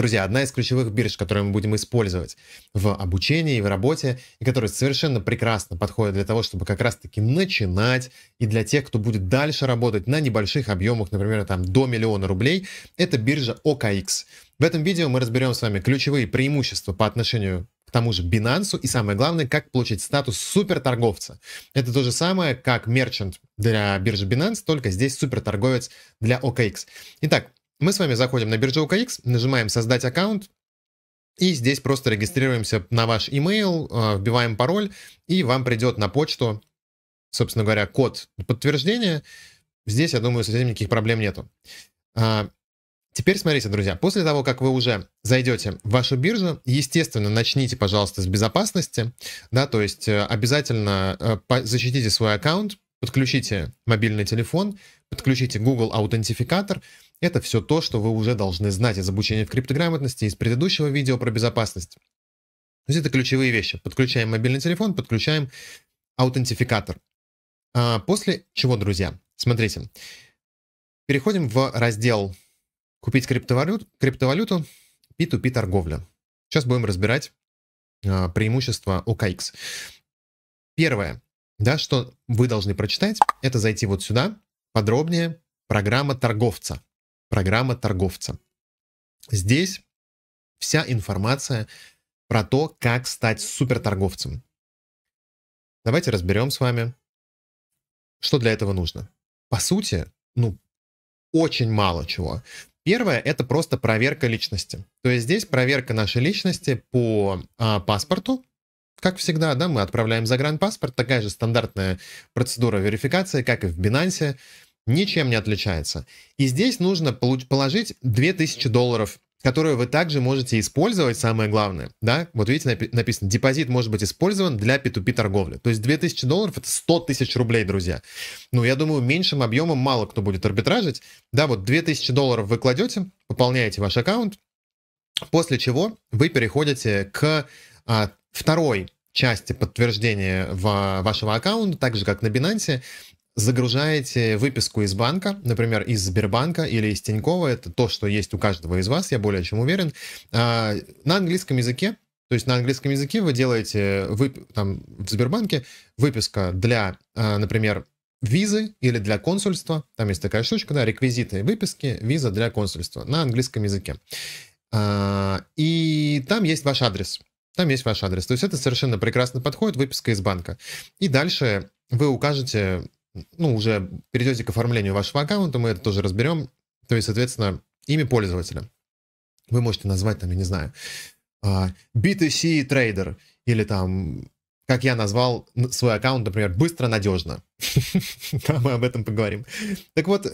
Друзья, одна из ключевых бирж, которую мы будем использовать в обучении и в работе, и которая совершенно прекрасно подходит для того, чтобы как раз-таки начинать, и для тех, кто будет дальше работать на небольших объемах, например, там до миллиона рублей, это биржа OKX. В этом видео мы разберем с вами ключевые преимущества по отношению к тому же Binance, и самое главное, как получить статус суперторговца. Это то же самое, как мерчант для биржи Binance, только здесь суперторговец для OKX. Итак, мы с вами заходим на биржу OKX, нажимаем «Создать аккаунт», и здесь просто регистрируемся на ваш email, а, вбиваем пароль, и вам придет на почту, собственно говоря, код подтверждения. Здесь, я думаю, совсем никаких проблем нету. А, теперь смотрите, друзья, после того, как вы уже зайдете в вашу биржу, естественно, начните, пожалуйста, с безопасности, да, то есть э, обязательно э, защитите свой аккаунт, подключите мобильный телефон, подключите Google аутентификатор, это все то, что вы уже должны знать из обучения в криптограмотности, из предыдущего видео про безопасность. То есть это ключевые вещи. Подключаем мобильный телефон, подключаем аутентификатор. А после чего, друзья, смотрите, переходим в раздел «Купить криптовалют, криптовалюту P2P торговля». Сейчас будем разбирать а, преимущества OKX. Первое, да, что вы должны прочитать, это зайти вот сюда, подробнее, программа торговца программа торговца. Здесь вся информация про то, как стать суперторговцем. Давайте разберем с вами, что для этого нужно. По сути, ну, очень мало чего. Первое – это просто проверка личности. То есть здесь проверка нашей личности по а, паспорту. Как всегда, да, мы отправляем загранпаспорт. Такая же стандартная процедура верификации, как и в Binance ничем не отличается. И здесь нужно положить 2000 долларов которые вы также можете использовать, самое главное, да, вот видите, написано, депозит может быть использован для P2P торговли. То есть 2000 долларов это 100 тысяч рублей, друзья. Ну, я думаю, меньшим объемом мало кто будет арбитражить. Да, вот 2000 долларов вы кладете, пополняете ваш аккаунт, после чего вы переходите к а, второй части подтверждения в, вашего аккаунта, так же как на Binance, загружаете выписку из банка, например, из Сбербанка или из Тинькова, это то, что есть у каждого из вас, я более чем уверен, а, на английском языке, то есть на английском языке вы делаете вы, там, в Сбербанке выписка для, а, например, визы или для консульства. Там есть такая штучка, да, реквизиты выписки, виза для консульства на английском языке. А, и там есть ваш адрес. Там есть ваш адрес. То есть это совершенно прекрасно подходит, выписка из банка. И дальше вы укажете ну, уже перейдете к оформлению вашего аккаунта, мы это тоже разберем. То есть, соответственно, имя пользователя. Вы можете назвать там, я не знаю, а, B2C трейдер или там, как я назвал свой аккаунт, например, быстро, надежно. Да, мы об этом поговорим. Так вот,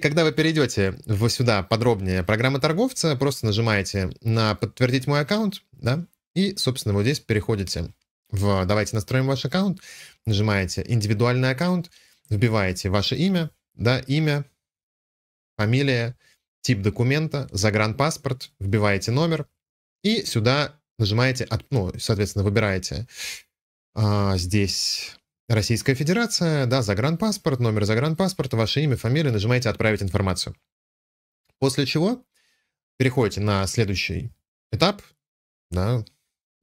когда вы перейдете вот сюда подробнее программа торговца, просто нажимаете на подтвердить мой аккаунт, да, и, собственно, вот здесь переходите в «Давайте настроим ваш аккаунт», нажимаете «Индивидуальный аккаунт», вбиваете ваше имя, да, имя, фамилия, тип документа, загранпаспорт, вбиваете номер и сюда нажимаете, ну, соответственно, выбираете а, здесь Российская Федерация, да, загранпаспорт, номер загранпаспорта, ваше имя, фамилия, нажимаете «Отправить информацию». После чего переходите на следующий этап, да,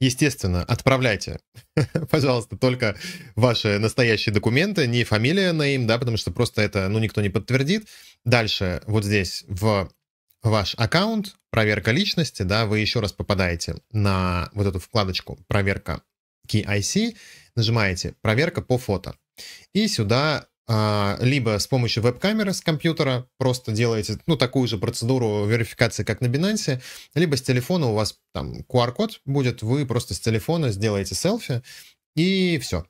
Естественно, отправляйте, пожалуйста, только ваши настоящие документы, не фамилия на им, да, потому что просто это, ну, никто не подтвердит. Дальше вот здесь в ваш аккаунт, проверка личности, да, вы еще раз попадаете на вот эту вкладочку «Проверка KIC», нажимаете «Проверка по фото». И сюда а, либо с помощью веб-камеры с компьютера просто делаете ну, такую же процедуру верификации, как на Binance, либо с телефона у вас там QR-код будет, вы просто с телефона сделаете селфи, и все.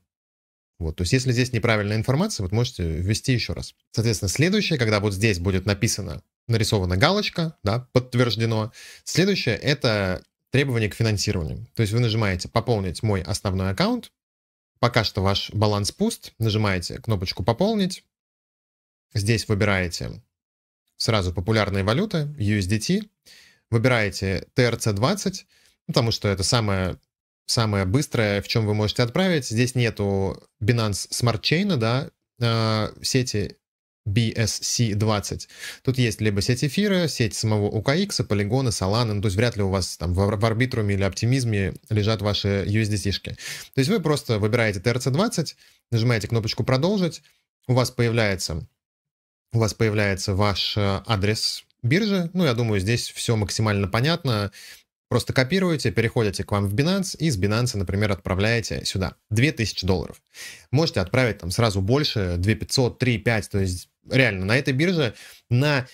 Вот, то есть если здесь неправильная информация, вот можете ввести еще раз. Соответственно, следующее, когда вот здесь будет написано, нарисована галочка, да, подтверждено. Следующее — это требование к финансированию. То есть вы нажимаете «Пополнить мой основной аккаунт», Пока что ваш баланс пуст. Нажимаете кнопочку «Пополнить». Здесь выбираете сразу популярные валюты, USDT. Выбираете TRC20, потому что это самое, самое быстрое, в чем вы можете отправить. Здесь нету Binance Smart Chain, да, э, сети BSC20. Тут есть либо сеть эфира, сеть самого UKX, полигоны, Solana, ну, то есть вряд ли у вас там в, в арбитруме или оптимизме лежат ваши USDT-шки. То есть вы просто выбираете TRC20, нажимаете кнопочку «Продолжить», у вас появляется, у вас появляется ваш э, адрес биржи, ну, я думаю, здесь все максимально понятно, Просто копируете, переходите к вам в Binance и с Binance, например, отправляете сюда 2000 долларов. Можете отправить там сразу больше, 2500, 3, 5, то есть реально, на этой бирже на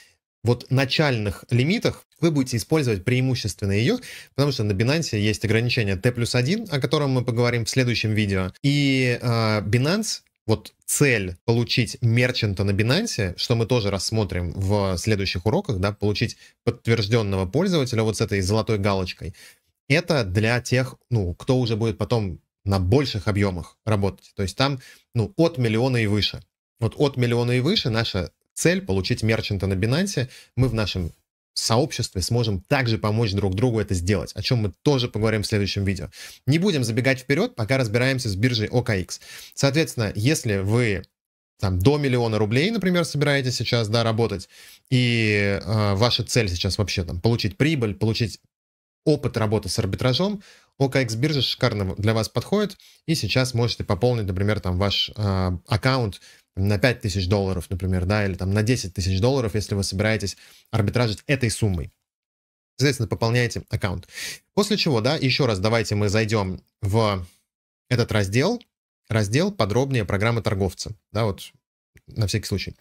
вот начальных лимитах вы будете использовать преимущественно ее, потому что на Binance есть ограничение T плюс 1, о котором мы поговорим в следующем видео. И э, Binance вот цель получить мерчанта на Binance, что мы тоже рассмотрим в следующих уроках, да, получить подтвержденного пользователя вот с этой золотой галочкой, это для тех, ну, кто уже будет потом на больших объемах работать. То есть там, ну, от миллиона и выше. Вот от миллиона и выше наша цель получить мерчанта на Binance. Мы в нашем сообществе сможем также помочь друг другу это сделать, о чем мы тоже поговорим в следующем видео. Не будем забегать вперед, пока разбираемся с биржей OKX. Соответственно, если вы там до миллиона рублей, например, собираетесь сейчас, да, работать, и э, ваша цель сейчас вообще там получить прибыль, получить опыт работы с арбитражом, OKX биржа шикарно для вас подходит, и сейчас можете пополнить, например, там ваш э, аккаунт на 5 тысяч долларов, например, да, или там на 10 тысяч долларов, если вы собираетесь арбитражить этой суммой. Соответственно, пополняете аккаунт. После чего, да, еще раз давайте мы зайдем в этот раздел, раздел подробнее программы торговца, да, вот на всякий случай.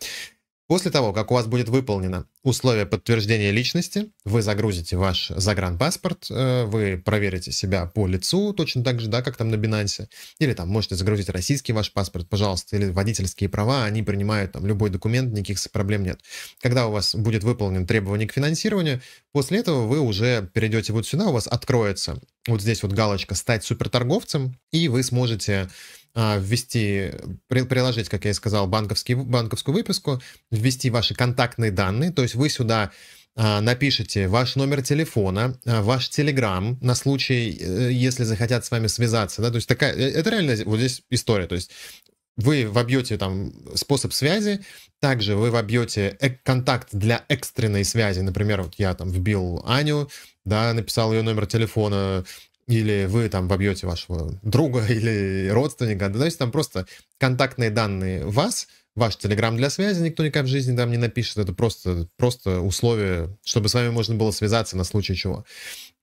После того, как у вас будет выполнено условие подтверждения личности, вы загрузите ваш загранпаспорт, э, вы проверите себя по лицу, точно так же, да, как там на Binance, или там можете загрузить российский ваш паспорт, пожалуйста, или водительские права, они принимают там любой документ, никаких проблем нет. Когда у вас будет выполнен требование к финансированию, после этого вы уже перейдете вот сюда, у вас откроется вот здесь вот галочка «Стать суперторговцем», и вы сможете а, ввести, приложить, как я и сказал, банковский, банковскую выписку, ввести ваши контактные данные, то есть вы сюда а, напишите ваш номер телефона, а, ваш телеграм на случай, э, если захотят с вами связаться, да, то есть такая, э, это реально вот здесь история, то есть вы вобьете там способ связи, также вы вобьете контакт для экстренной связи, например, вот я там вбил Аню, да, написал ее номер телефона, или вы там вобьете вашего друга или родственника, да, есть там просто контактные данные вас, ваш телеграм для связи никто никак в жизни там не напишет, это просто, просто условие, чтобы с вами можно было связаться на случай чего.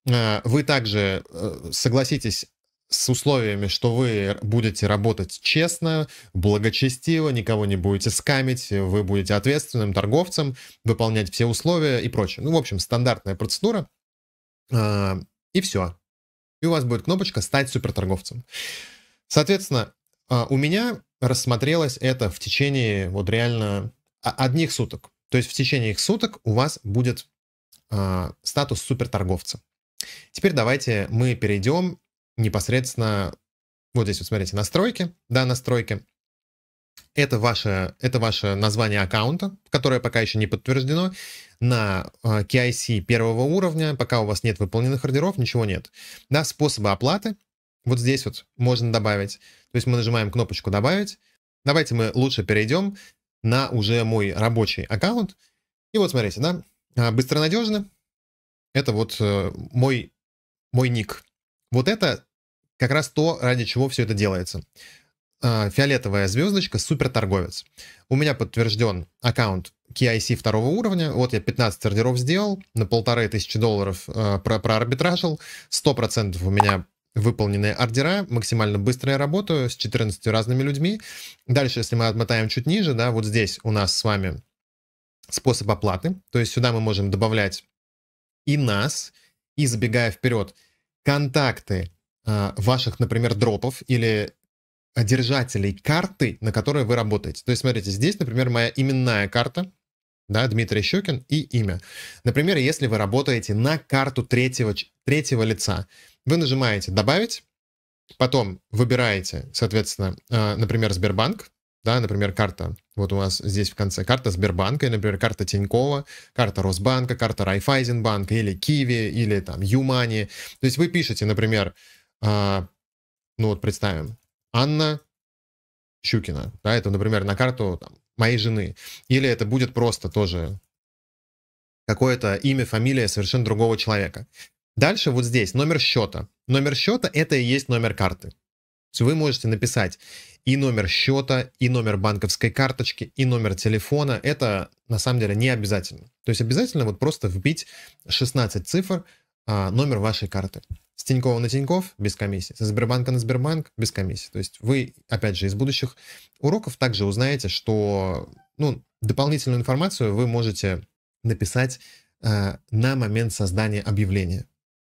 А, вы также э, согласитесь с условиями, что вы будете работать честно, благочестиво, никого не будете скамить, вы будете ответственным торговцем, выполнять все условия и прочее. Ну, в общем, стандартная процедура. А, и все и у вас будет кнопочка «Стать суперторговцем». Соответственно, а, у меня рассмотрелось это в течение вот реально а, одних суток. То есть в течение их суток у вас будет а, статус суперторговца. Теперь давайте мы перейдем непосредственно, вот здесь вот смотрите, настройки, да, настройки. Это ваше, это ваше название аккаунта, которое пока еще не подтверждено. На KIC э, первого уровня, пока у вас нет выполненных ордеров, ничего нет. Да, способы оплаты вот здесь вот можно добавить. То есть мы нажимаем кнопочку «Добавить». Давайте мы лучше перейдем на уже мой рабочий аккаунт. И вот смотрите, да, а, быстро надежно. Это вот э, мой, мой ник. Вот это как раз то, ради чего все это делается. Э, фиолетовая звездочка суперторговец. У меня подтвержден аккаунт KIC второго уровня. Вот я 15 ордеров сделал, на полторы тысячи долларов э, про проарбитражил. 100% у меня выполненные ордера, максимально быстро я работаю с 14 разными людьми. Дальше, если мы отмотаем чуть ниже, да, вот здесь у нас с вами способ оплаты. То есть сюда мы можем добавлять и нас, и забегая вперед, контакты э, ваших, например, дропов или держателей карты, на которой вы работаете. То есть, смотрите, здесь, например, моя именная карта, да, Дмитрий Щекин и имя. Например, если вы работаете на карту третьего, третьего лица, вы нажимаете «Добавить», потом выбираете, соответственно, э, например, Сбербанк, да, например, карта, вот у нас здесь в конце карта Сбербанка, например, карта Тинькова, карта Росбанка, карта Райфайзенбанка, или Киви, или там Юмани. То есть вы пишете, например, э, ну вот представим, Анна Щукина. Да, это, например, на карту там, моей жены. Или это будет просто тоже какое-то имя, фамилия совершенно другого человека. Дальше вот здесь номер счета. Номер счета — это и есть номер карты. То есть вы можете написать и номер счета, и номер банковской карточки, и номер телефона. Это на самом деле не обязательно. То есть обязательно вот просто вбить 16 цифр — а, номер вашей карты. С Тинькова на Тиньков без комиссии, со Сбербанка на Сбербанк без комиссии. То есть вы, опять же, из будущих уроков также узнаете, что ну, дополнительную информацию вы можете написать э, на момент создания объявления.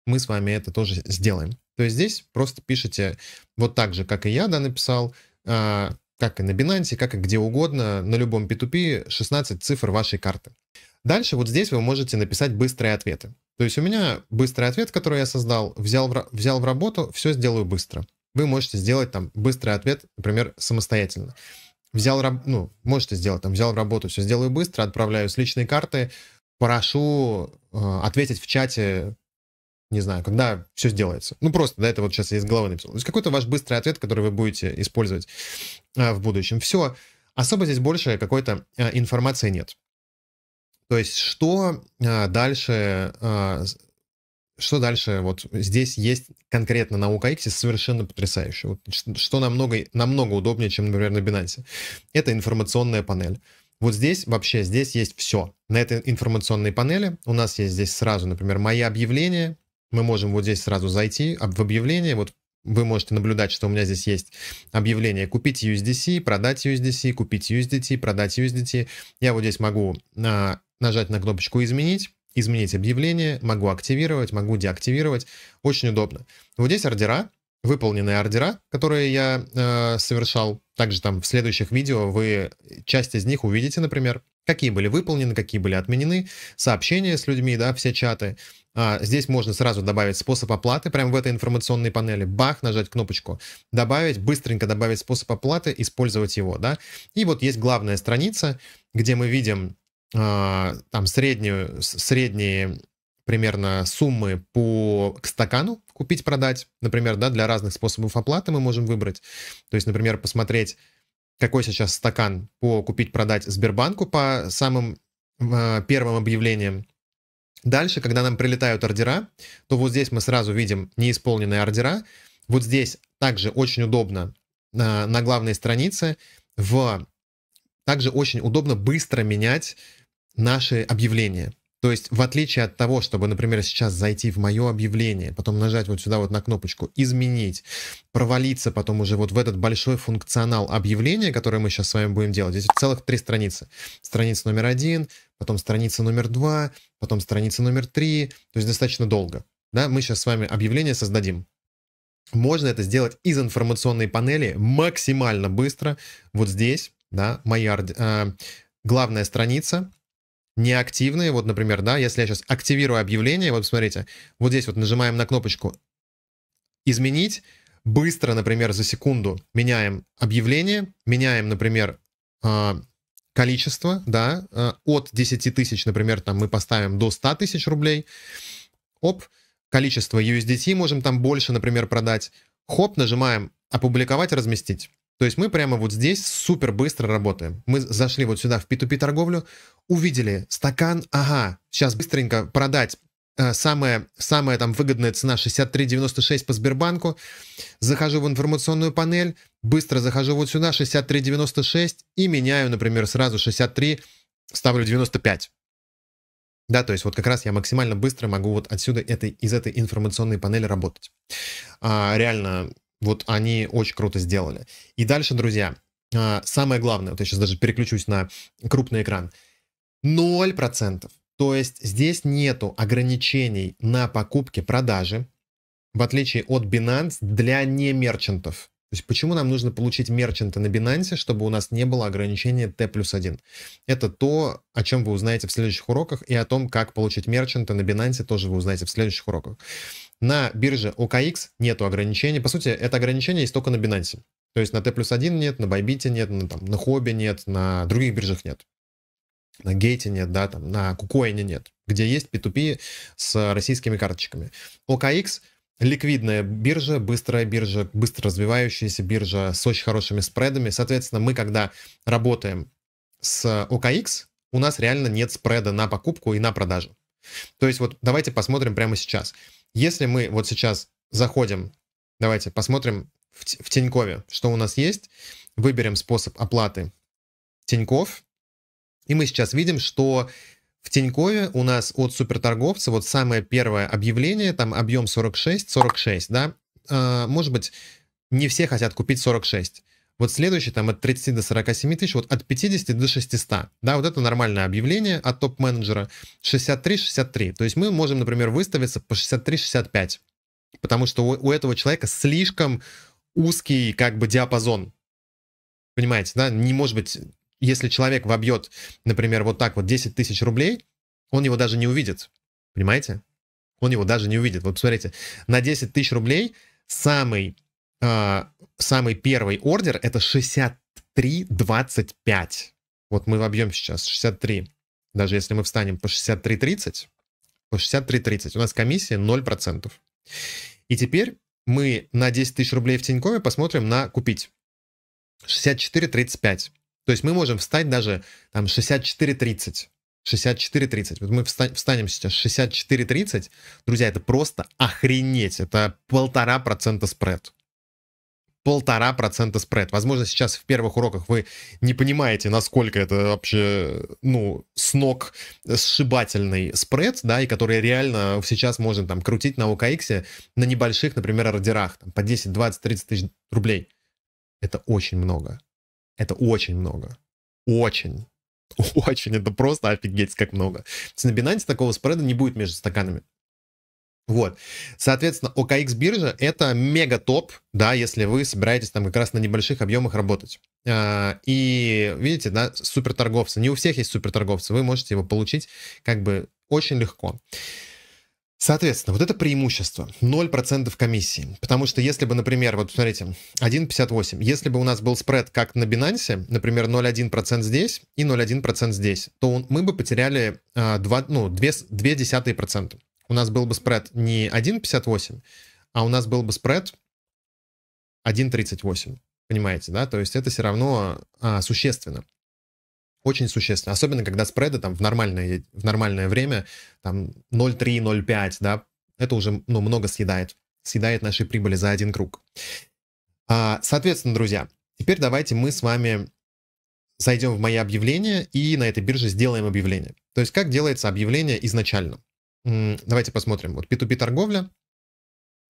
Мы с вами это тоже сделаем. То есть здесь просто пишите вот так же, как и я да, написал, э, как и на Binance, как и где угодно, на любом P2P 16 цифр вашей карты. Дальше вот здесь вы можете написать быстрые ответы. То есть у меня быстрый ответ, который я создал, взял в, взял в работу, все сделаю быстро. Вы можете сделать там быстрый ответ, например, самостоятельно. Взял, ну, можете сделать там, взял в работу, все сделаю быстро, отправляю с личной карты, прошу э, ответить в чате, не знаю, когда все сделается. Ну просто, да, это вот сейчас я из головы написал. То есть какой-то ваш быстрый ответ, который вы будете использовать э, в будущем. Все. Особо здесь больше какой-то э, информации нет. То есть что а, дальше, а, что дальше, вот здесь есть конкретно на X совершенно потрясающая, вот, что намного, намного удобнее, чем, например, на Binance. Это информационная панель. Вот здесь вообще, здесь есть все. На этой информационной панели у нас есть здесь сразу, например, мои объявления. Мы можем вот здесь сразу зайти в объявление. Вот вы можете наблюдать, что у меня здесь есть объявление «Купить USDC», «Продать USDC», «Купить USDT», «Продать USDT». Я вот здесь могу а, нажать на кнопочку «Изменить», изменить объявление, могу активировать, могу деактивировать. Очень удобно. Вот здесь ордера, выполненные ордера, которые я э, совершал. Также там в следующих видео вы часть из них увидите, например, какие были выполнены, какие были отменены, сообщения с людьми, да, все чаты. А, здесь можно сразу добавить способ оплаты прямо в этой информационной панели. Бах, нажать кнопочку «Добавить», быстренько добавить способ оплаты, использовать его, да. И вот есть главная страница, где мы видим а, там среднюю, средние примерно суммы по к стакану купить-продать, например, да, для разных способов оплаты мы можем выбрать. То есть, например, посмотреть, какой сейчас стакан по купить-продать Сбербанку по самым э, первым объявлениям. Дальше, когда нам прилетают ордера, то вот здесь мы сразу видим неисполненные ордера. Вот здесь также очень удобно э, на главной странице в также очень удобно быстро менять наши объявления. То есть в отличие от того, чтобы, например, сейчас зайти в мое объявление, потом нажать вот сюда вот на кнопочку «Изменить», провалиться потом уже вот в этот большой функционал объявления, которое мы сейчас с вами будем делать. Здесь целых три страницы. Страница номер один, потом страница номер два, потом страница номер три. То есть достаточно долго. Да, мы сейчас с вами объявление создадим. Можно это сделать из информационной панели максимально быстро. Вот здесь, да, моя э, главная страница, неактивные, вот, например, да, если я сейчас активирую объявление, вот смотрите, вот здесь вот нажимаем на кнопочку «Изменить», быстро, например, за секунду меняем объявление, меняем, например, а, количество, да, а, от 10 тысяч, например, там мы поставим до 100 тысяч рублей, оп, количество USDT можем там больше, например, продать, хоп, нажимаем «Опубликовать, разместить». То есть мы прямо вот здесь супер быстро работаем. Мы зашли вот сюда в P2P торговлю, увидели стакан, ага, сейчас быстренько продать э, самая, самая там выгодная цена 63.96 по Сбербанку. Захожу в информационную панель, быстро захожу вот сюда, 63.96, и меняю, например, сразу 63, ставлю 95. Да, то есть вот как раз я максимально быстро могу вот отсюда этой, из этой информационной панели работать. А, реально вот они очень круто сделали. И дальше, друзья, а, самое главное, вот я сейчас даже переключусь на крупный экран, 0%. То есть здесь нету ограничений на покупки-продажи, в отличие от Binance для не мерчантов. То есть почему нам нужно получить мерчанта на Binance, чтобы у нас не было ограничения T плюс 1? Это то, о чем вы узнаете в следующих уроках, и о том, как получить мерчанта на Binance, тоже вы узнаете в следующих уроках. На бирже OKX нет ограничений. По сути, это ограничение есть только на Binance. То есть на T плюс 1 нет, на Bybit нет, на, там, на Hobby нет, на других биржах нет. На Гейте нет, да, там, на Кукоине нет, где есть P2P с российскими карточками. OKX — ликвидная биржа, быстрая биржа, быстро развивающаяся биржа с очень хорошими спредами. Соответственно, мы когда работаем с OKX, у нас реально нет спреда на покупку и на продажу. То есть вот давайте посмотрим прямо сейчас. Если мы вот сейчас заходим, давайте посмотрим в, в Тинькове, что у нас есть, выберем способ оплаты Тиньков, и мы сейчас видим, что в Тинькове у нас от суперторговца вот самое первое объявление, там объем 46, 46, да. А, может быть, не все хотят купить 46. Вот следующий там от 30 до 47 тысяч, вот от 50 до 600. Да, вот это нормальное объявление от топ-менеджера. 63-63. То есть мы можем, например, выставиться по 63-65. Потому что у, у этого человека слишком узкий как бы диапазон. Понимаете, да? Не может быть если человек вобьет, например, вот так вот 10 тысяч рублей, он его даже не увидит. Понимаете? Он его даже не увидит. Вот смотрите, на 10 тысяч рублей самый, э, самый первый ордер это 63,25. Вот мы вобьем сейчас 63. Даже если мы встанем по 63,30, по 63,30 у нас комиссия 0%. И теперь мы на 10 тысяч рублей в Тинькове посмотрим на купить. 64,35. То есть мы можем встать даже там 64-30. 64-30. Вот мы встанем сейчас 64-30. Друзья, это просто охренеть. Это полтора процента спред. Полтора процента спред. Возможно, сейчас в первых уроках вы не понимаете, насколько это вообще, ну, с ног сшибательный спред, да, и который реально сейчас можно там крутить на OKX на небольших, например, ордерах, там, по 10, 20, 30 тысяч рублей. Это очень много. Это очень много. Очень. Очень. Это просто офигеть, как много. на Binance такого спреда не будет между стаканами. Вот. Соответственно, OKX биржа — это мега топ, да, если вы собираетесь там как раз на небольших объемах работать. А, и видите, да, суперторговцы. Не у всех есть суперторговцы. Вы можете его получить как бы очень легко. Соответственно, вот это преимущество. 0% комиссии. Потому что если бы, например, вот смотрите, 1,58. Если бы у нас был спред как на Binance, например, 0,1% здесь и 0,1% здесь, то он, мы бы потеряли а, 2, ну, 0,2%. У нас был бы спред не 1,58, а у нас был бы спред 1,38. Понимаете, да? То есть это все равно а, существенно. Очень существенно. Особенно, когда спреды там в нормальное, в нормальное время, там 0,3-0,5, да, это уже ну, много съедает. Съедает наши прибыли за один круг. А, соответственно, друзья, теперь давайте мы с вами зайдем в мои объявления и на этой бирже сделаем объявление. То есть как делается объявление изначально. Давайте посмотрим. Вот P2P торговля.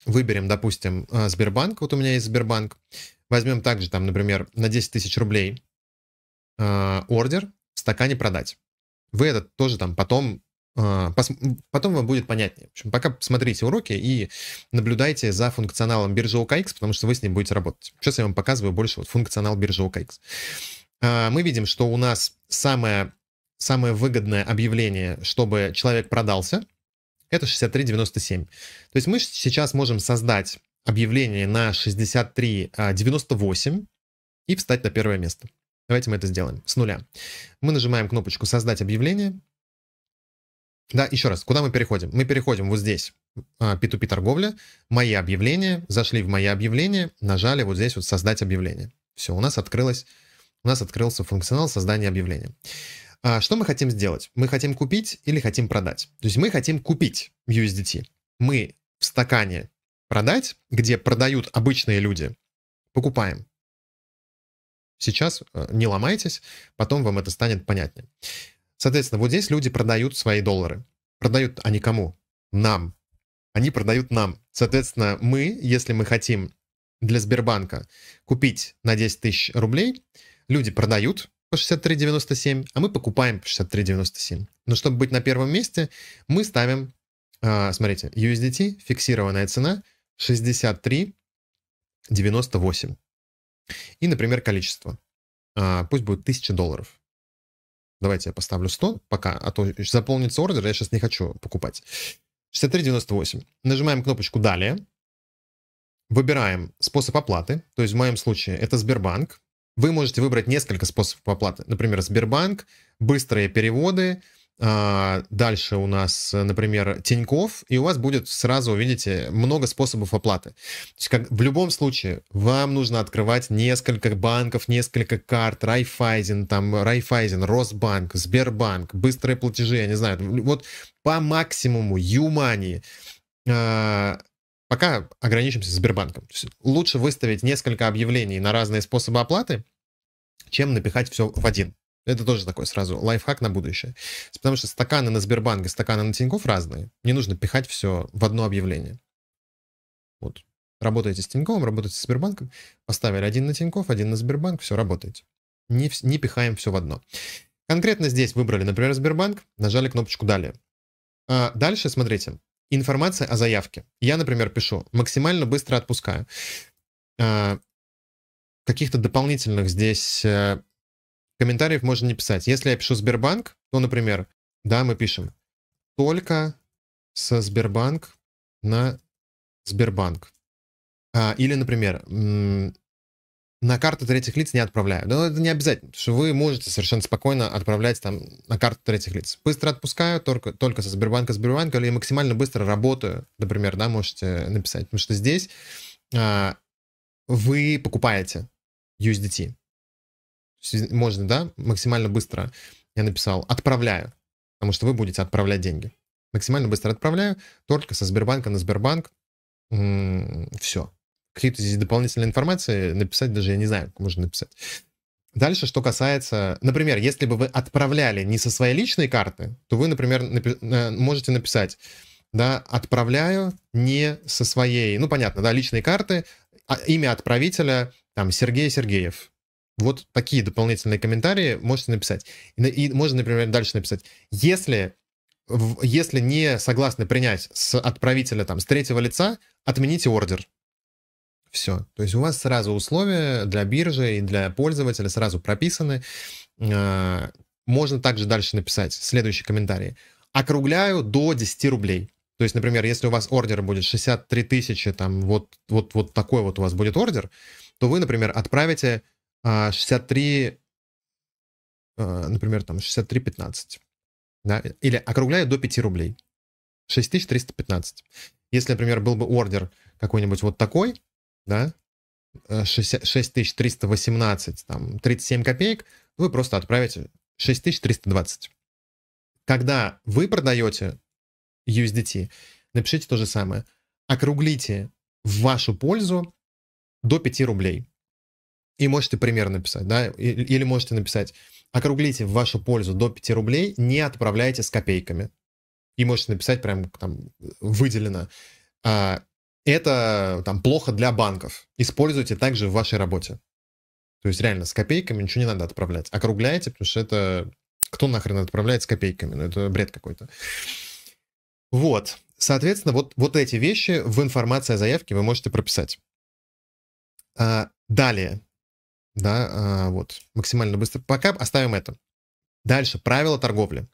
Выберем, допустим, э, Сбербанк. Вот у меня есть Сбербанк. Возьмем также там, например, на 10 тысяч рублей Э, ордер в стакане продать. Вы это тоже там потом э, Потом вам будет понятнее. В общем, пока смотрите уроки и наблюдайте за функционалом биржи OKX, потому что вы с ним будете работать. Сейчас я вам показываю больше вот функционал биржи OKX. Э, мы видим, что у нас самое, самое выгодное объявление, чтобы человек продался, это 63.97. То есть мы сейчас можем создать объявление на 63.98 и встать на первое место. Давайте мы это сделаем с нуля. Мы нажимаем кнопочку «Создать объявление». Да, еще раз, куда мы переходим? Мы переходим вот здесь, а, P2P торговля, мои объявления, зашли в мои объявления, нажали вот здесь вот создать объявление. Все, у нас открылось, у нас открылся функционал создания объявления. А что мы хотим сделать? Мы хотим купить или хотим продать? То есть мы хотим купить USDT. Мы в стакане продать, где продают обычные люди, покупаем. Сейчас э, не ломайтесь, потом вам это станет понятнее. Соответственно, вот здесь люди продают свои доллары. Продают они кому? Нам. Они продают нам. Соответственно, мы, если мы хотим для Сбербанка купить на 10 тысяч рублей, люди продают по 63.97, а мы покупаем по 63.97. Но чтобы быть на первом месте, мы ставим, э, смотрите, USDT, фиксированная цена 63.98. И, например, количество. А, пусть будет 1000 долларов. Давайте я поставлю 100 пока, а то заполнится ордер, я сейчас не хочу покупать. 63.98. Нажимаем кнопочку «Далее». Выбираем способ оплаты, то есть в моем случае это Сбербанк. Вы можете выбрать несколько способов оплаты. Например, Сбербанк, быстрые переводы, а, дальше у нас, э, например, Тиньков, и у вас будет сразу, видите, много способов оплаты. То есть, как в любом случае, вам нужно открывать несколько банков, несколько карт, Райфайзен, там, Райфайзен, Росбанк, Сбербанк, быстрые платежи, я не знаю. Вот по максимуму Юмани. А, пока ограничимся Сбербанком. Лучше выставить несколько объявлений на разные способы оплаты, чем напихать все в один. Это тоже такой сразу лайфхак на будущее. Потому что стаканы на Сбербанке, стаканы на Тинькофф разные. Не нужно пихать все в одно объявление. Вот. Работаете с Тиньковым, работаете с Сбербанком. Поставили один на Тинькофф, один на Сбербанк, все, работаете. Не, не пихаем все в одно. Конкретно здесь выбрали, например, Сбербанк, нажали кнопочку «Далее». А дальше, смотрите, информация о заявке. Я, например, пишу «Максимально быстро отпускаю». А, каких-то дополнительных здесь э, комментариев можно не писать. Если я пишу Сбербанк, то, например, да, мы пишем только со Сбербанк на Сбербанк. А, или, например, на карту третьих лиц не отправляю. Но ну, это не обязательно, потому что вы можете совершенно спокойно отправлять там на карту третьих лиц. Быстро отпускаю, только, только со Сбербанка Сбербанка, или максимально быстро работаю, например, да, можете написать. Потому что здесь а, вы покупаете USDT можно, да, максимально быстро. Я написал «отправляю», потому что вы будете отправлять деньги. Максимально быстро отправляю, только со Сбербанка на Сбербанк. М-м, все. Какие-то здесь дополнительные информации написать даже я не знаю, как можно написать. Дальше, что касается, например, если бы вы отправляли не со своей личной карты, то вы, например, напи- э, можете написать, да, отправляю не со своей, ну, понятно, да, личной карты, а имя отправителя, там, Сергей Сергеев, вот такие дополнительные комментарии можете написать. И, и можно, например, дальше написать. Если, если не согласны принять с отправителя там, с третьего лица, отмените ордер. Все. То есть у вас сразу условия для биржи и для пользователя сразу прописаны. Э, можно также дальше написать следующие комментарии. Округляю до 10 рублей. То есть, например, если у вас ордер будет 63 тысячи, там вот, вот, вот такой вот у вас будет ордер, то вы, например, отправите 63, а, а, например, там 63,15, да, или округляю до 5 рублей, 6315. Если, например, был бы ордер какой-нибудь вот такой, да, 6318, э, там, 37 копеек, вы просто отправите 6320. Когда вы продаете USDT, напишите то же самое. Округлите в вашу пользу до 5 рублей и можете пример написать, да, или можете написать, округлите в вашу пользу до 5 рублей, не отправляйте с копейками. И можете написать прям там выделено. А, это там плохо для банков. Используйте также в вашей работе. То есть реально с копейками ничего не надо отправлять. Округляйте, потому что это... Кто нахрен отправляет с копейками? Ну, это бред какой-то. Вот. Соответственно, вот, вот эти вещи в информации о заявке вы можете прописать. А, далее да, а, вот, максимально быстро. Пока оставим это. Дальше, правила торговли.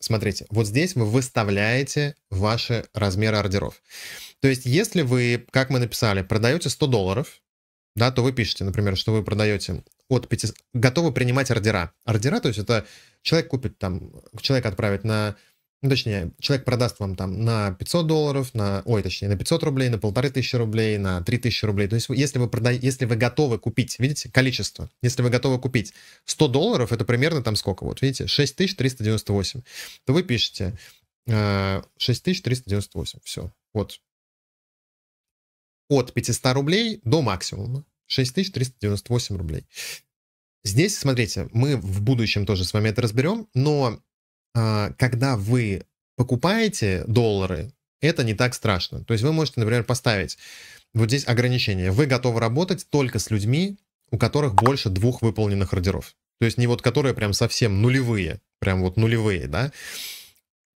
Смотрите, вот здесь вы выставляете ваши размеры ордеров. То есть, если вы, как мы написали, продаете 100 долларов, да, то вы пишете, например, что вы продаете от 5... Готовы принимать ордера. Ордера, то есть это человек купит там, человек отправит на ну, точнее, человек продаст вам там на 500 долларов, на, ой, точнее, на 500 рублей, на полторы тысячи рублей, на 3000 рублей. То есть, если вы, прода... если вы готовы купить, видите, количество, если вы готовы купить 100 долларов, это примерно там сколько, вот видите, 6398, то вы пишете э, 6398, все, вот. От 500 рублей до максимума, 6398 рублей. Здесь, смотрите, мы в будущем тоже с вами это разберем, но а, когда вы покупаете доллары, это не так страшно. То есть вы можете, например, поставить вот здесь ограничение. Вы готовы работать только с людьми, у которых больше двух выполненных ордеров. То есть не вот которые прям совсем нулевые, прям вот нулевые, да.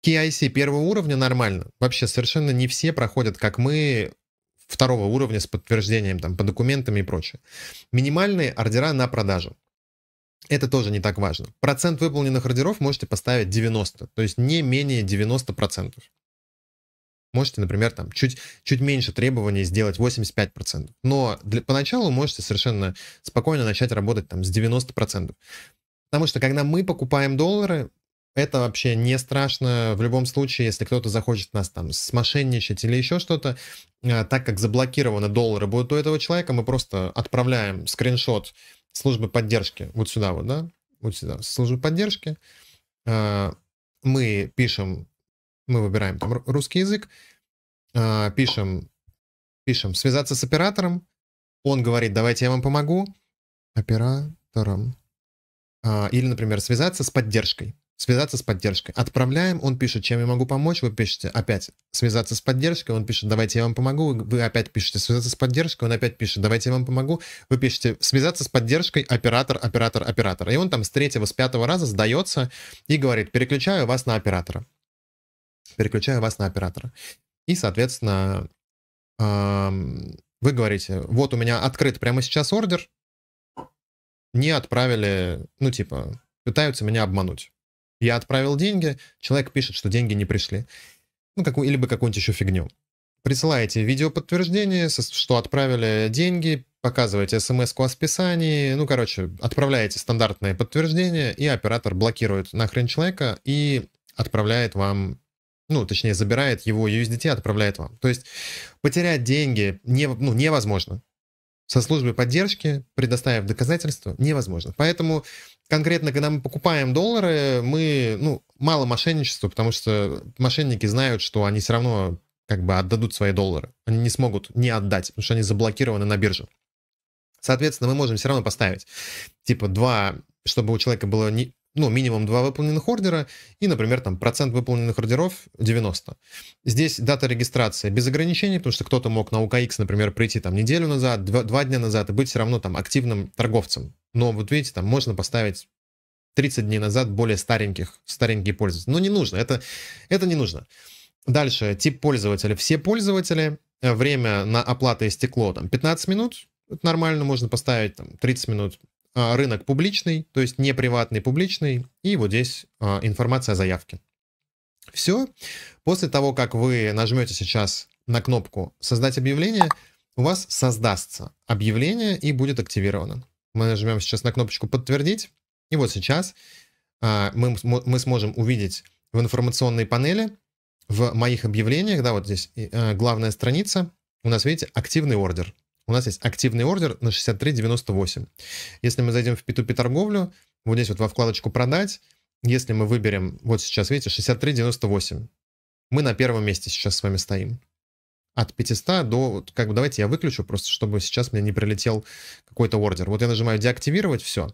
KIC первого уровня нормально. Вообще совершенно не все проходят, как мы, второго уровня с подтверждением там по документам и прочее. Минимальные ордера на продажу. Это тоже не так важно. Процент выполненных ордеров можете поставить 90, то есть не менее 90%. Можете, например, там чуть, чуть меньше требований сделать 85%. Но для, поначалу можете совершенно спокойно начать работать там с 90%. Потому что когда мы покупаем доллары, это вообще не страшно в любом случае, если кто-то захочет нас там смошенничать или еще что-то. А, так как заблокированы доллары будут у этого человека, мы просто отправляем скриншот службы поддержки, вот сюда вот, да, вот сюда, службы поддержки, а, мы пишем, мы выбираем там русский язык, а, пишем, пишем связаться с оператором, он говорит, давайте я вам помогу, оператором, а, или, например, связаться с поддержкой связаться с поддержкой. Отправляем, он пишет, чем я могу помочь, вы пишете опять связаться с поддержкой, он пишет, давайте я вам помогу, вы опять пишете связаться с поддержкой, он опять пишет, давайте я вам помогу, вы пишете связаться с поддержкой, оператор, оператор, оператор. И он там с третьего, с пятого раза сдается и говорит, переключаю вас на оператора. Переключаю вас на оператора. И, соответственно, вы говорите, вот у меня открыт прямо сейчас ордер, не отправили, ну типа, пытаются меня обмануть. Я отправил деньги, человек пишет, что деньги не пришли. Ну, какую, бы какую-нибудь еще фигню. Присылаете видео подтверждение, что отправили деньги, показываете смс-ку о списании, ну, короче, отправляете стандартное подтверждение, и оператор блокирует нахрен человека и отправляет вам ну, точнее, забирает его USDT, отправляет вам. То есть потерять деньги не, ну, невозможно. Со службой поддержки, предоставив доказательства, невозможно. Поэтому конкретно, когда мы покупаем доллары, мы, ну, мало мошенничества, потому что мошенники знают, что они все равно как бы отдадут свои доллары. Они не смогут не отдать, потому что они заблокированы на бирже. Соответственно, мы можем все равно поставить, типа, два чтобы у человека было не, ну, минимум два выполненных ордера и, например, там процент выполненных ордеров 90. Здесь дата регистрации без ограничений, потому что кто-то мог на UKX, например, прийти там неделю назад, два два дня назад и быть все равно там активным торговцем. Но вот видите, там можно поставить 30 дней назад более стареньких, старенькие пользователи. Но не нужно, это, это не нужно. Дальше, тип пользователя. Все пользователи, э, время на оплату стекло там 15 минут, это нормально, можно поставить там 30 минут, а, рынок публичный, то есть не приватный, публичный, и вот здесь а, информация о заявке. Все. После того, как вы нажмете сейчас на кнопку «Создать объявление», у вас создастся объявление и будет активировано. Мы нажмем сейчас на кнопочку «Подтвердить», и вот сейчас а, мы, мы сможем увидеть в информационной панели в моих объявлениях, да, вот здесь главная страница, у нас, видите, активный ордер у нас есть активный ордер на 63.98. Если мы зайдем в P2P торговлю, вот здесь вот во вкладочку «Продать», если мы выберем, вот сейчас, видите, 63.98, мы на первом месте сейчас с вами стоим. От 500 до, как бы, давайте я выключу, просто чтобы сейчас мне не прилетел какой-то ордер. Вот я нажимаю «Деактивировать», все.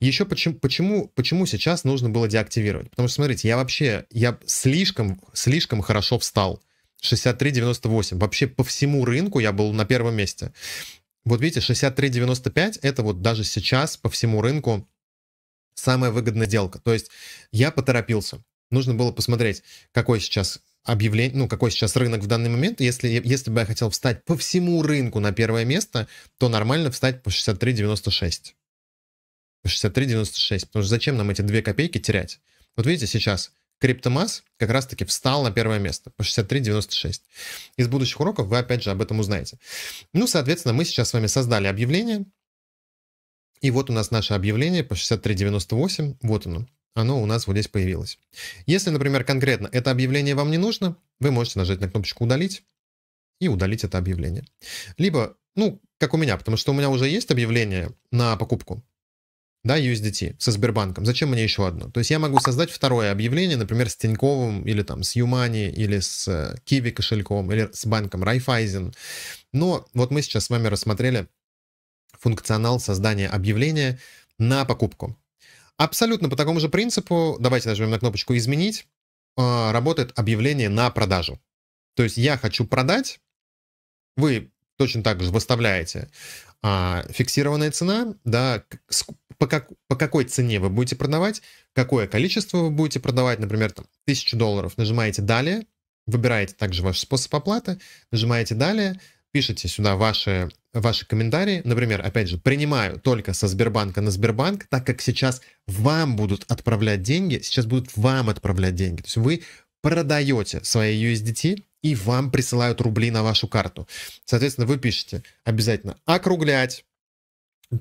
Еще почему, почему, почему сейчас нужно было деактивировать? Потому что, смотрите, я вообще, я слишком, слишком хорошо встал. 63,98. Вообще по всему рынку я был на первом месте. Вот видите, 63,95 это вот даже сейчас по всему рынку самая выгодная сделка. То есть я поторопился. Нужно было посмотреть, какой сейчас объявление, ну, какой сейчас рынок в данный момент. Если, если бы я хотел встать по всему рынку на первое место, то нормально встать по 63,96. По 63,96. Потому что зачем нам эти 2 копейки терять? Вот видите, сейчас Криптомасс как раз-таки встал на первое место по 63.96. Из будущих уроков вы опять же об этом узнаете. Ну, соответственно, мы сейчас с вами создали объявление. И вот у нас наше объявление по 63.98. Вот оно. Оно у нас вот здесь появилось. Если, например, конкретно это объявление вам не нужно, вы можете нажать на кнопочку «Удалить» и удалить это объявление. Либо, ну, как у меня, потому что у меня уже есть объявление на покупку, да, USDT со Сбербанком, зачем мне еще одно? То есть я могу создать второе объявление, например, с Тиньковым или там с Юмани, или с Киви э, кошельком, или с банком Райфайзен. Но вот мы сейчас с вами рассмотрели функционал создания объявления на покупку. Абсолютно по такому же принципу, давайте нажмем на кнопочку «Изменить», а, работает объявление на продажу. То есть я хочу продать, вы точно так же выставляете а, фиксированная цена, да, по, как, по какой цене вы будете продавать, какое количество вы будете продавать, например, там, 1000 долларов, нажимаете «Далее», выбираете также ваш способ оплаты, нажимаете «Далее», пишите сюда ваши, ваши комментарии. Например, опять же, принимаю только со Сбербанка на Сбербанк, так как сейчас вам будут отправлять деньги, сейчас будут вам отправлять деньги. То есть вы продаете свои USDT, и вам присылают рубли на вашу карту. Соответственно, вы пишете обязательно округлять,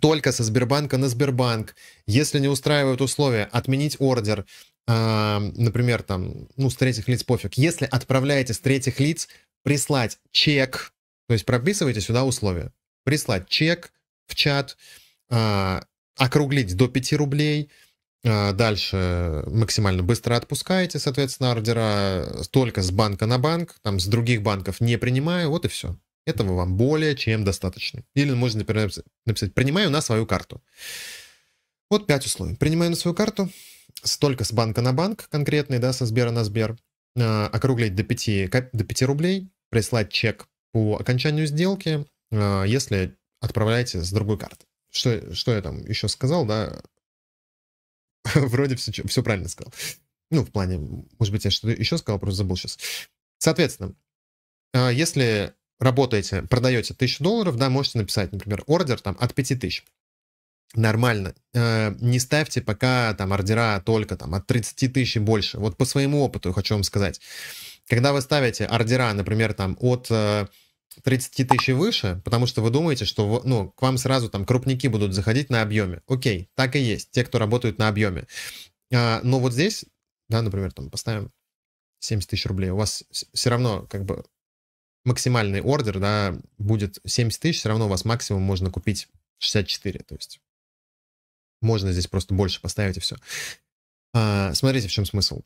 только со Сбербанка на Сбербанк. Если не устраивают условия, отменить ордер, э, например, там, ну, с третьих лиц пофиг. Если отправляете с третьих лиц, прислать чек, то есть прописывайте сюда условия. Прислать чек в чат, э, округлить до 5 рублей – а, дальше максимально быстро отпускаете, соответственно, ордера только с банка на банк, там с других банков не принимаю, вот и все. Этого вам более чем достаточно. Или можно, например, написать «принимаю на свою карту». Вот пять условий. Принимаю на свою карту, столько с банка на банк конкретный, да, со Сбера на Сбер, а, округлить до 5, до 5 рублей, прислать чек по окончанию сделки, а, если отправляете с другой карты. Что, что я там еще сказал, да, Вроде все, все правильно сказал. Ну, в плане, может быть, я что-то еще сказал, просто забыл сейчас. Соответственно, а, если работаете, продаете 1000 долларов, да, можете написать, например, ордер там от 5000. Нормально. Э, не ставьте пока там ордера только там от 30 тысяч и больше. Вот по своему опыту хочу вам сказать. Когда вы ставите ордера, например, там от э, 30 тысяч и выше, потому что вы думаете, что ну, к вам сразу там крупники будут заходить на объеме. Окей, так и есть, те, кто работают на объеме. А, но вот здесь, да, например, там поставим 70 тысяч рублей, у вас все равно как бы максимальный ордер, да, будет 70 тысяч, все равно у вас максимум можно купить 64, то есть можно здесь просто больше поставить и все. А, смотрите, в чем смысл.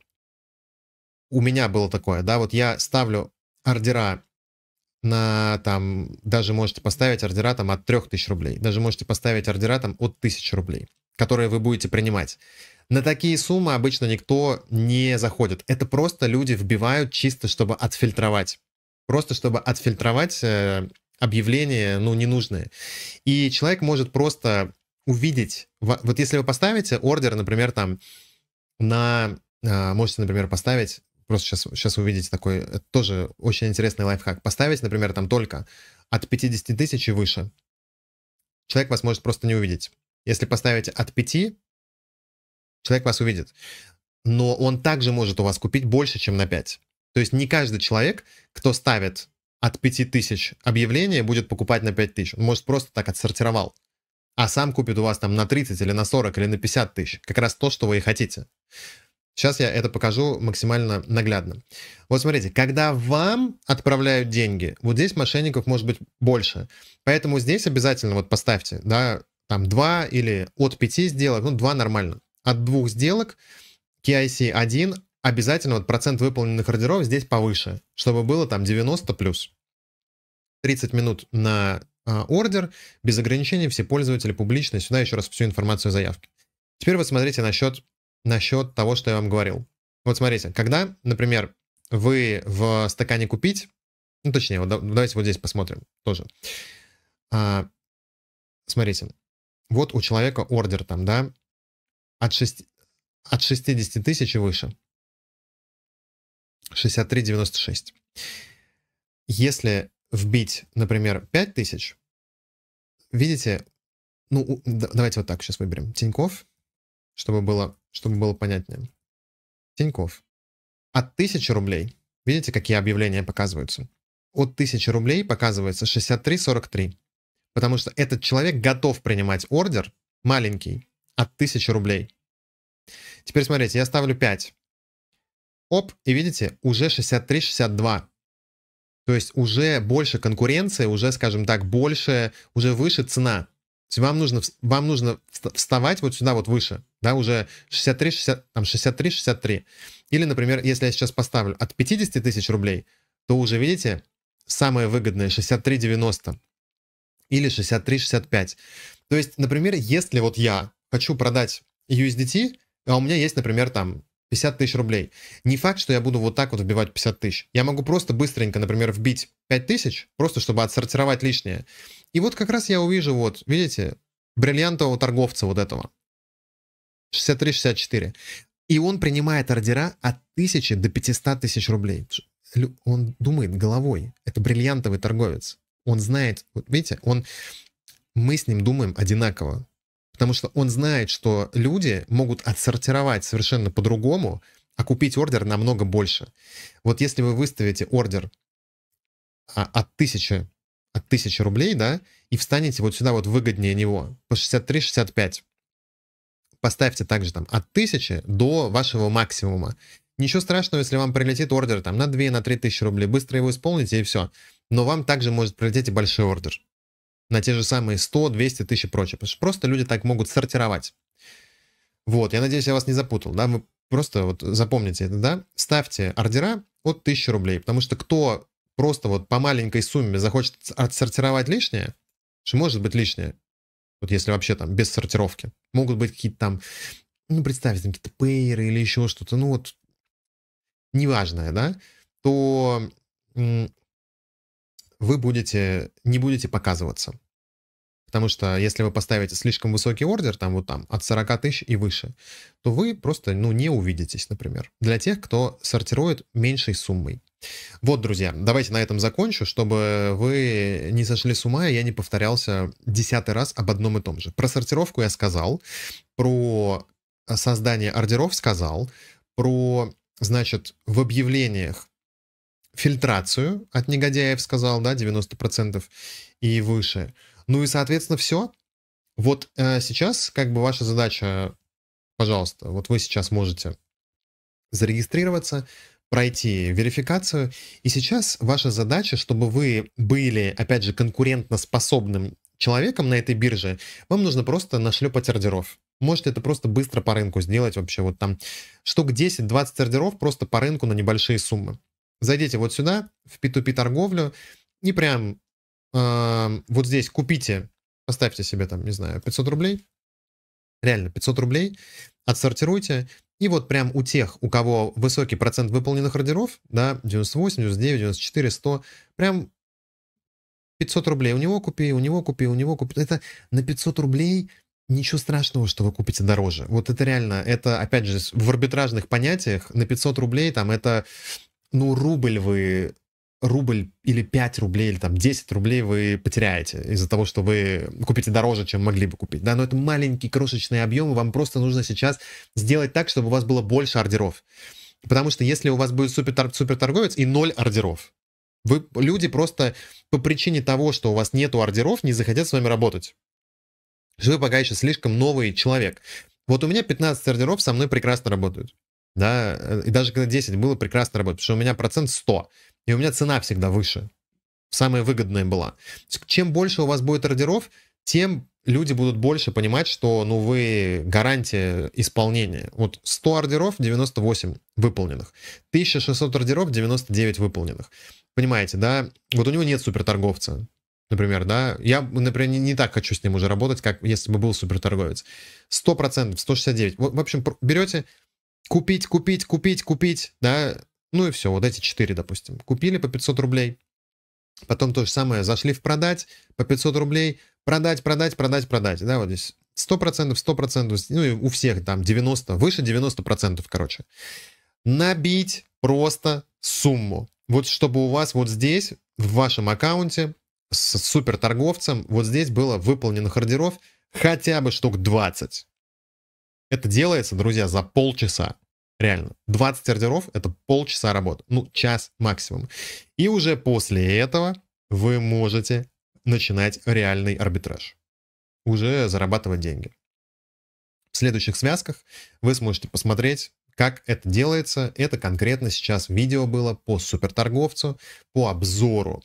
У меня было такое, да, вот я ставлю ордера на там, даже можете поставить ордера там от 3000 рублей, даже можете поставить ордера там от 1000 рублей, которые вы будете принимать. На такие суммы обычно никто не заходит. Это просто люди вбивают чисто, чтобы отфильтровать. Просто чтобы отфильтровать э, объявления, ну, ненужные. И человек может просто увидеть, вот если вы поставите ордер, например, там на, а, можете, например, поставить Просто сейчас, сейчас увидите такой, это тоже очень интересный лайфхак. Поставить, например, там только от 50 тысяч и выше. Человек вас может просто не увидеть. Если поставить от 5, человек вас увидит. Но он также может у вас купить больше, чем на 5. То есть не каждый человек, кто ставит от тысяч объявления, будет покупать на 5000. Он, может, просто так отсортировал. А сам купит у вас там на 30 или на 40 или на 50 тысяч. Как раз то, что вы и хотите. Сейчас я это покажу максимально наглядно. Вот смотрите, когда вам отправляют деньги, вот здесь мошенников может быть больше. Поэтому здесь обязательно вот поставьте, да, там 2 или от 5 сделок, ну 2 нормально. От двух сделок KIC 1 обязательно вот процент выполненных ордеров здесь повыше, чтобы было там 90 плюс. 30 минут на а, ордер, без ограничений все пользователи публично. Сюда еще раз всю информацию заявки. Теперь вот смотрите насчет насчет того, что я вам говорил. Вот смотрите, когда, например, вы в стакане купить, ну точнее, вот, давайте вот здесь посмотрим тоже. А, смотрите, вот у человека ордер там, да, от, 6, от 60 тысяч и выше. 63,96. Если вбить, например, 5 тысяч, видите, ну, давайте вот так сейчас выберем. Тиньков, чтобы было чтобы было понятнее. Тиньков. От 1000 рублей. Видите, какие объявления показываются? От 1000 рублей показывается 63,43. Потому что этот человек готов принимать ордер маленький от 1000 рублей. Теперь смотрите, я ставлю 5. Оп, и видите, уже 63-62. То есть уже больше конкуренции, уже, скажем так, больше, уже выше цена. То есть вам нужно, вам нужно вставать вот сюда вот выше да, уже 63, 60, там 63, 63. Или, например, если я сейчас поставлю от 50 тысяч рублей, то уже, видите, самое выгодное 63,90 или 63,65. То есть, например, если вот я хочу продать USDT, а у меня есть, например, там 50 тысяч рублей. Не факт, что я буду вот так вот вбивать 50 тысяч. Я могу просто быстренько, например, вбить 5 тысяч, просто чтобы отсортировать лишнее. И вот как раз я увижу вот, видите, бриллиантового торговца вот этого. 63-64. И он принимает ордера от 1000 до 500 тысяч рублей. Он думает головой. Это бриллиантовый торговец. Он знает, вот видите, он, мы с ним думаем одинаково. Потому что он знает, что люди могут отсортировать совершенно по-другому, а купить ордер намного больше. Вот если вы выставите ордер а, от 1000 от тысячи рублей, да, и встанете вот сюда вот выгоднее него, по 63-65, поставьте также там от 1000 до вашего максимума. Ничего страшного, если вам прилетит ордер там на 2, на 3 тысячи рублей, быстро его исполните и все. Но вам также может прилететь и большой ордер на те же самые 100, 200 тысяч и прочее. Потому что просто люди так могут сортировать. Вот, я надеюсь, я вас не запутал, да, вы просто вот запомните это, да, ставьте ордера от 1000 рублей, потому что кто просто вот по маленькой сумме захочет отсортировать лишнее, что может быть лишнее, вот если вообще там без сортировки. Могут быть какие-то там, ну, представьте, там какие-то пейеры или еще что-то, ну вот, неважное, да, то вы будете, не будете показываться. Потому что если вы поставите слишком высокий ордер, там вот там, от 40 тысяч и выше, то вы просто, ну, не увидитесь, например. Для тех, кто сортирует меньшей суммой. Вот, друзья, давайте на этом закончу, чтобы вы не сошли с ума, и я не повторялся десятый раз об одном и том же. Про сортировку я сказал, про создание ордеров сказал, про, значит, в объявлениях фильтрацию от негодяев сказал, да, 90% и выше – ну и, соответственно, все. Вот э, сейчас как бы ваша задача, пожалуйста, вот вы сейчас можете зарегистрироваться, пройти верификацию. И сейчас ваша задача, чтобы вы были, опять же, конкурентоспособным человеком на этой бирже, вам нужно просто нашлепать ордеров. Можете это просто быстро по рынку сделать вообще. Вот там штук 10-20 ордеров просто по рынку на небольшие суммы. Зайдите вот сюда, в P2P торговлю, и прям э, вот здесь купите, поставьте себе там, не знаю, 500 рублей, реально 500 рублей, отсортируйте, и вот прям у тех, у кого высокий процент выполненных ордеров, да, 98, 99, 94, 100, прям 500 рублей у него купи, у него купи, у него купи. Это на 500 рублей ничего страшного, что вы купите дороже. Вот это реально, это, опять же, в арбитражных понятиях на 500 рублей там это, ну, рубль вы рубль или 5 рублей, или там 10 рублей вы потеряете из-за того, что вы купите дороже, чем могли бы купить. Да, но это маленький крошечный объем, и вам просто нужно сейчас сделать так, чтобы у вас было больше ордеров. Потому что если у вас будет супер, супер торговец и 0 ордеров, вы, люди просто по причине того, что у вас нету ордеров, не захотят с вами работать. Вы пока еще слишком новый человек. Вот у меня 15 ордеров со мной прекрасно работают да, э, и даже когда 10 было прекрасно работать, потому что у меня процент 100, и у меня цена всегда выше, самая выгодная была. чем больше у вас будет ордеров, тем люди будут больше понимать, что, ну, вы гарантия исполнения. Вот 100 ордеров, 98 выполненных. 1600 ордеров, 99 выполненных. Понимаете, да? Вот у него нет суперторговца, например, да? Я, например, не, не так хочу с ним уже работать, как если бы был суперторговец. 100%, 169. Вот, в общем, берете купить, купить, купить, купить, да, ну и все, вот эти 4, допустим. Купили по 500 рублей, потом то же самое, зашли в продать по 500 рублей, продать, продать, продать, продать, да, вот здесь 100%, 100%, ну и у всех там 90, выше 90%, короче. Набить просто сумму. Вот чтобы у вас вот здесь, в вашем аккаунте, с супер торговцем, вот здесь было выполнено хардеров хотя бы штук 20. Это делается, друзья, за полчаса. Реально. 20 ордеров — это полчаса работы. Ну, час максимум. И уже после этого вы можете начинать реальный арбитраж. Уже зарабатывать деньги. В следующих связках вы сможете посмотреть, как это делается. Это конкретно сейчас видео было по суперторговцу, по обзору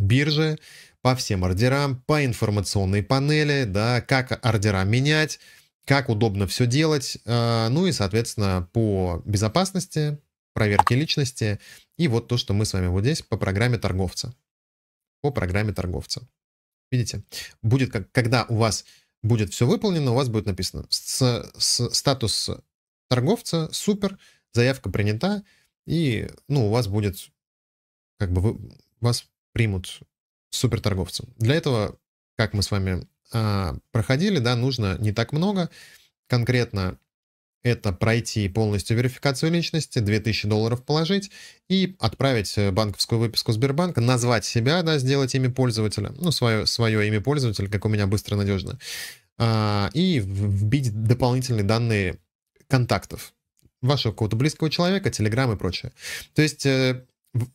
биржи, по всем ордерам, по информационной панели, да, как ордера менять, как удобно все делать, э, ну и, соответственно, по безопасности, проверке личности и вот то, что мы с вами вот здесь по программе торговца. По программе торговца. Видите? Будет, как, когда у вас будет все выполнено, у вас будет написано с, с, статус торговца, супер, заявка принята, и, ну, у вас будет, как бы, вы, вас примут супер торговцем. Для этого, как мы с вами а, проходили, да, нужно не так много. Конкретно это пройти полностью верификацию личности, 2000 долларов положить и отправить э, банковскую выписку Сбербанка, назвать себя, да, сделать имя пользователя, ну, свое, свое имя пользователя, как у меня быстро, надежно, а, и вбить дополнительные данные контактов вашего какого-то близкого человека, Телеграм и прочее. То есть э,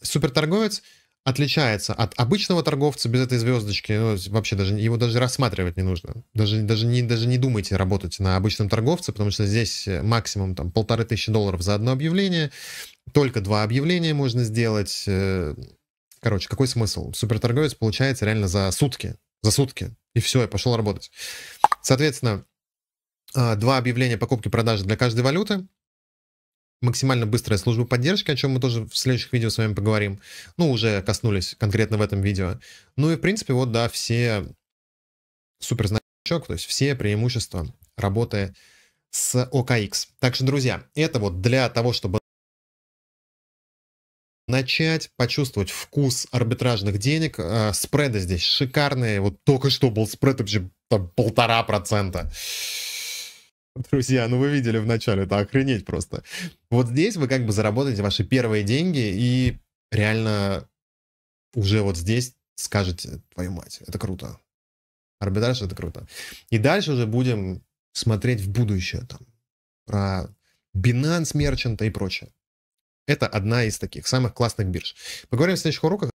суперторговец — отличается от обычного торговца без этой звездочки. Ну, вообще даже его даже рассматривать не нужно. Даже, даже, не, даже не думайте работать на обычном торговце, потому что здесь э, максимум там полторы тысячи долларов за одно объявление. Только два объявления можно сделать. Э, короче, какой смысл? Суперторговец получается реально за сутки. За сутки. И все, я пошел работать. Соответственно, а, два объявления покупки-продажи для каждой валюты максимально быстрая служба поддержки, о чем мы тоже в следующих видео с вами поговорим. Ну, уже коснулись конкретно в этом видео. Ну и, в принципе, вот, да, все супер значок, то есть все преимущества работы с OKX. Так что, друзья, это вот для того, чтобы начать почувствовать вкус арбитражных денег. Э, спреды здесь шикарные. Вот только что был спред вообще там полтора процента. Друзья, ну вы видели в начале, это охренеть просто. Вот здесь вы как бы заработаете ваши первые деньги и реально уже вот здесь скажете, твою мать, это круто. Арбитраж это круто. И дальше уже будем смотреть в будущее там про Binance Merchant и прочее. Это одна из таких самых классных бирж. Поговорим в следующих уроках.